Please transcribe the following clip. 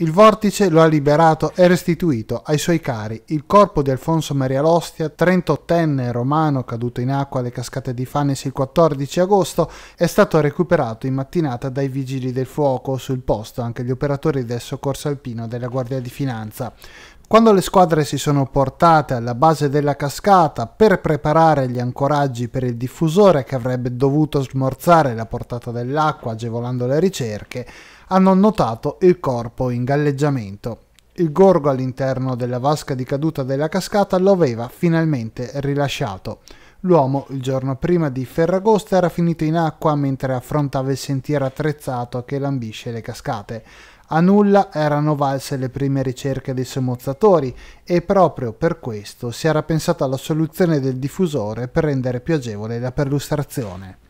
Il vortice lo ha liberato e restituito ai suoi cari il corpo di Alfonso Maria Lostia, 38enne romano caduto in acqua alle cascate di Fanes il 14 agosto, è stato recuperato in mattinata dai vigili del fuoco sul posto, anche gli operatori del soccorso alpino della Guardia di Finanza. Quando le squadre si sono portate alla base della cascata per preparare gli ancoraggi per il diffusore che avrebbe dovuto smorzare la portata dell'acqua agevolando le ricerche, hanno notato il corpo in galleggiamento. Il gorgo all'interno della vasca di caduta della cascata lo aveva finalmente rilasciato. L'uomo, il giorno prima di Ferragosto, era finito in acqua mentre affrontava il sentiero attrezzato che lambisce le cascate. A nulla erano valse le prime ricerche dei sommozzatori e proprio per questo si era pensato alla soluzione del diffusore per rendere più agevole la perlustrazione.